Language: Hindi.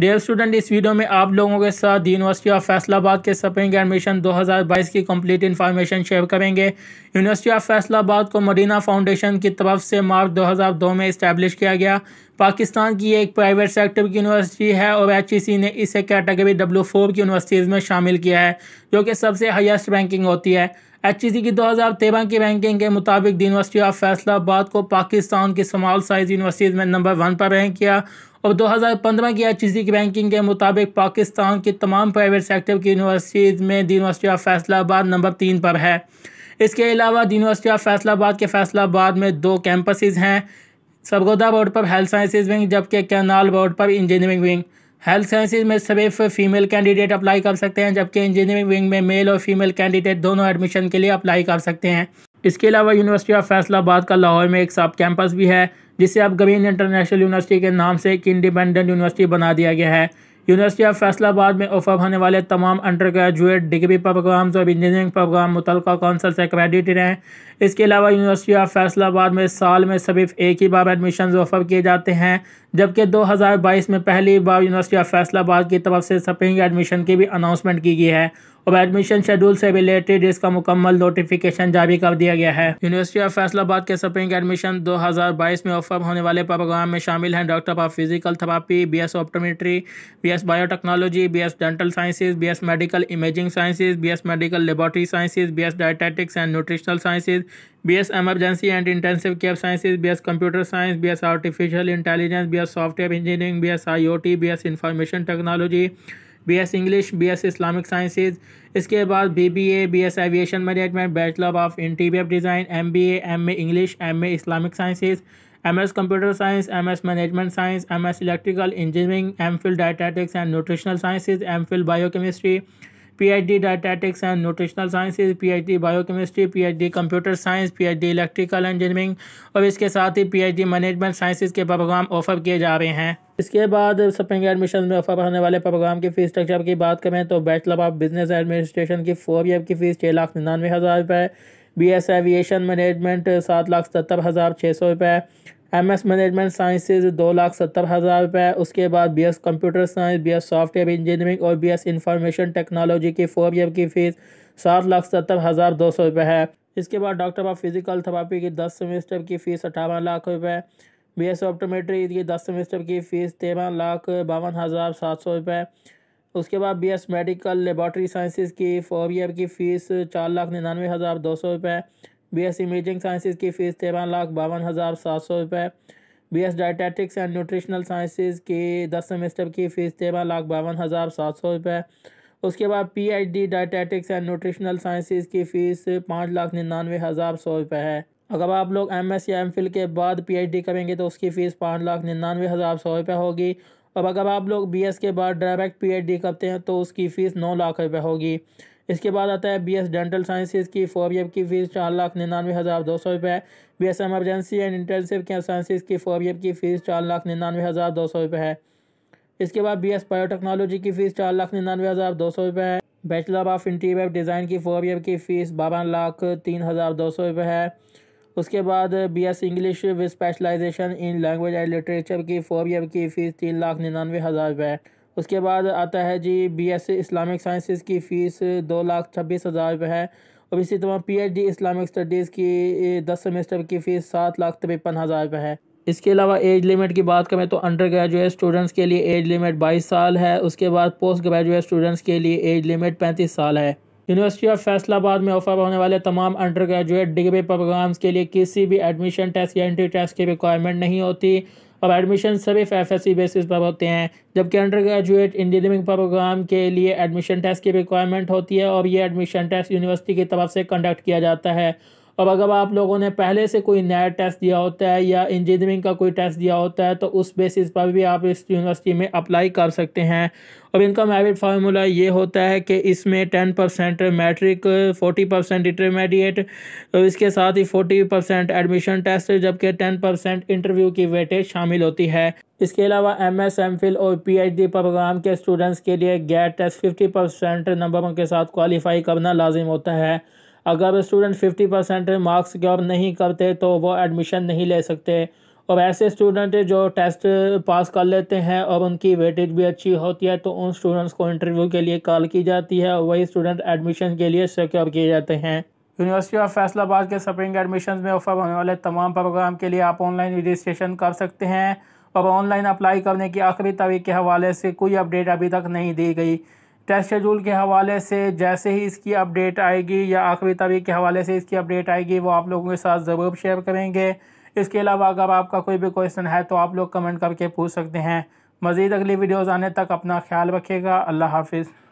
डेयर स्टूडेंट इस वीडियो में आप लोगों के साथ यूनिवर्सिटी ऑफ फैसलाबाद के सपेंगे एडमिशन 2022 की कंप्लीट इन्फॉर्मेशन शेयर करेंगे यूनिवर्सिटी ऑफ फैसलाबाद को मदीना फाउंडेशन की तरफ से मार्च 2002 में इस्टेब्लिश किया गया पाकिस्तान की एक प्राइवेट सेक्टर की यूनिवर्सिटी है और एच e ने इसे कैटेगरी डब्ल्यू फोर की यूनिवर्सिटीज़ में शामिल किया है जो कि सबसे हाइस्ट रैंकिंग होती है एच e की 2013 की रैंकिंग के मुताबिक यूनिवर्सिटी ऑफ फैसलाबाद को पाकिस्तान की स्मॉल साइज यूनिवर्सिटीज़ में नंबर वन पर रैंक किया और 2015 की एच की बैंकिंग के मुताबिक पाकिस्तान की तमाम प्राइवेट सेक्टर की यूनिवर्सिटीज़ में the university of Faisalabad number तीन पर है इसके अलावा दी यूनिवर्सिटी ऑफ फैसलाबाद के फैसलाबाद में दो कैंपस हैं सरगोदा बोर्ड पर हेल्थ साइंस विंग जबकि कैनाल बोर्ड पर इंजीनियरिंग विंग हेल्थ साइंसेज में सिर्फ फीमेल कैंडिडेट अप्लाई कर सकते हैं जबकि इंजीनियरिंग विंग में मेल और फीमेल कैंडिडेट दोनों एडमिशन के लिए अप्लाई कर सकते हैं इसके अलावा यूनिवर्सिटी ऑफ फैसलाबाद का लाहौर में एक सब कैंपस भी है जिसे अब गवीन इंटरनेशनल यूनिवर्सिटी के नाम से एक इंडिपेंडेंट यूनिवर्सिटी बना दिया गया है यूनिवर्सिटी ऑफ फैसलाबाद में ऑफर होने वाले तमाम अंडर ग्रेजुएट डिग्री प्रोग्राम्स और इंजीनियरिंग प्रोग्राम मुतल कौंसल से क्रेडिटेड हैं इसके अलावा यूनिवर्सिटी ऑफ फैसलाबाद में साल में सिर्फ एक ही बार एडमिशन ऑफर किए जाते हैं जबकि 2022 में पहली बार यूनिवर्सिटी ऑफ फैसलाबाद की तरफ से स्प्रिंग एडमिशन की भी अनाउंसमेंट की गई है अब एडमिशन शेड्यूल से रिलेटेड इसका मुकम्मल नोटिफिकेशन जारी कर दिया गया है यूनिवर्सिटी ऑफ फैसलाबाद के सप्रिंग एडमिशन 2022 में ऑफर होने वाले प्रोग्राम में शामिल हैं doctor of physical therapy B S optometry B S biotechnology B S dental sciences B S medical imaging sciences B S medical laboratory sciences B S dietetics and nutritional sciences B S emergency and intensive care sciences B S computer science B S artificial intelligence B S software engineering B S I O T B S information technology B S English B S Islamic sciences इसके बाद B B A B S aviation management bachelor of interior design M B A M A English M A Islamic sciences M S computer science M S management science M S electrical engineering M phil dietetics and nutritional sciences M phil biochemistry PhD dietetics and nutritional sciences PhD biochemistry PhD computer science PhD electrical engineering और इसके साथ ही पीएचडी मैनेजमेंट साइंसेज के प्रोग्राम ऑफर किए जा रहे हैं इसके बाद सप्रिंग एडमिशन में ऑफर होने वाले प्रोग्राम की फीस स्ट्रक्चर की बात करें तो बैचलर ऑफ बिजनेस एडमिनिस्ट्रेशन की फोर ईयर की फीस छः लाख निन्यानवे हज़ार रुपये बी एस एविएशन मैनेजमेंट सात लाख सत्तर हज़ार छः सौ रुपये एमएस मैनेजमेंट साइंसेज दो लाख सत्तर हज़ार रुपये उसके बाद BS computer science BS software engineering और बीएस इंफॉर्मेशन टेक्नोलॉजी की फोर ईयर की फ़ीस सात लाख सत्तर हज़ार दो सौ रुपये है इसके बाद डॉक्टर ऑफ फिजिकल थेरापी की दस सेमेस्टर की फ़ीस अठावन लाख रुपये बी एस ऑप्टोमेट्री की दस सेमेस्टर की फ़ीस तेरह लाख बावन हज़ार सात सौ रुपये उसके बाद B S medical laboratory sciences की फोर ईयर की फ़ीस चार लाख निन्यानवे हज़ार दो सौ रुपये एस इमेजिंग साइंसिस की फ़ीस तेरह लाख बावन हज़ार सात सौ रुपये B S dietetics and nutritional sciences की दस सेमेस्टर की फ़ीस तेरह लाख बावन हज़ार सात सौ रुपये उसके बाद P H D dietetics and nutritional sciences की फ़ीस पाँच लाख निन्यानवे हज़ार सौ रुपये है अगर आप लोग एम एस या एम फिल के बाद पी एच डी करेंगे तो उसकी फ़ीस पाँच लाख निन्यानवे हज़ार सौ रुपये होगी और अगर आप लोग बी एस के बाद डायरेक्ट पी एच डी करते हैं तो उसकी फ़ीस नौ लाख रुपये होगी इसके बाद आता है बीएस डेंटल साइंसेज की फोर ईयर की फ़ीस चार लाख निन्यानवे हज़ार दो सौ रुपये B S emergency and intensive care sciences की फोर ईयर की फ़ीस चार लाख निन्यानवे हज़ार दो सौ रुपये है इसके बाद बी एस बायोटेक्नोलॉजी की फ़ीस चार लाख निन्यानवे हज़ार दो सौ रुपये है बैचलर ऑफ इंटीरियर डिज़ाइन की फोर ईयर की फ़ीस बावन लाख तीन हज़ार दो सौ रुपये है उसके बाद B S English with specialisation in language and literature की फोर ईयर की फ़ीस तीन लाख निन्यानवे हज़ार रुपये है उसके बाद आता है जी बीएससी इस्लामिक साइंसेस की फ़ीस दो लाख छब्बीस हज़ार रुपये है और इसी तरह पीएचडी इस्लामिक स्टडीज़ की दस सेमेस्टर की फ़ीस सात लाख तिरपन हज़ार रुपये है इसके अलावा एज लिमिट की बात करें तो अंडर ग्रेजुएट स्टूडेंट्स के लिए एज लिमिट बाईस साल है उसके बाद पोस्ट ग्रेजुएट स्टूडेंट्स के लिए एज लिमिट पैंतीस साल है यूनिवर्सिटी ऑफ फैसलाबाद में ऑफर होने वाले तमाम अंडर ग्रेजुएट डिग्री प्रोग्राम्स के लिए किसी भी एडमिशन टेस्ट या एंट्री टेस्ट की रिक्वायरमेंट नहीं होती अब एडमिशन सभी एफ एस बेसिस पर होते हैं जबकि अंडर ग्रेजुएट इंजीनियरिंग प्रोग्राम के लिए एडमिशन टेस्ट की रिक्वायरमेंट होती है और ये एडमिशन टेस्ट यूनिवर्सिटी की तरफ से कंडक्ट किया जाता है अब अगर आप लोगों ने पहले से कोई नया टेस्ट दिया होता है या इंजीनियरिंग का कोई टेस्ट दिया होता है तो उस बेसिस पर भी आप इस यूनिवर्सिटी में अप्लाई कर सकते हैं अब इनका मैरिट फार्मूला ये होता है कि इसमें ten percent matric forty percent intermediate तो इसके साथ ही फोर्टी परसेंट एडमिशन टेस्ट जबकि टेन परसेंट इंटरव्यू की वेटेज शामिल होती है इसके अलावा एम एस एम फिल और पी एच डी प्रोग्राम के स्टूडेंट्स के लिए गैट टेस्ट फिफ्टी परसेंट नंबरों के साथ क्वालिफाई करना लाजिम होता है अगर student fifty percent marks secure नहीं करते तो वो एडमिशन नहीं ले सकते और ऐसे स्टूडेंट जो टेस्ट पास कर लेते हैं और उनकी वेटेज भी अच्छी होती है तो उन स्टूडेंट्स को इंटरव्यू के लिए कॉल की जाती है और वही स्टूडेंट एडमिशन के लिए सिक्योर किए जाते हैं यूनिवर्सिटी ऑफ फैसलाबाद के स्प्रिंग एडमिशन में ऑफर होने वाले तमाम प्रोग्राम के लिए आप ऑनलाइन रजिस्ट्रेशन कर सकते हैं और ऑनलाइन अप्लाई करने की आखिरी तारीख के हवाले से कोई अपडेट अभी तक नहीं दी गई टेस्ट शेड्यूल के हवाले से जैसे ही इसकी अपडेट आएगी या आखिरी तारीख के हवाले से इसकी अपडेट आएगी वो आप लोगों के साथ ज़रूर शेयर करेंगे इसके अलावा अगर आपका कोई भी क्वेश्चन है तो आप लोग कमेंट करके पूछ सकते हैं मज़ीद अगली वीडियोज़ आने तक अपना ख्याल रखिएगा अल्लाह हाफिज़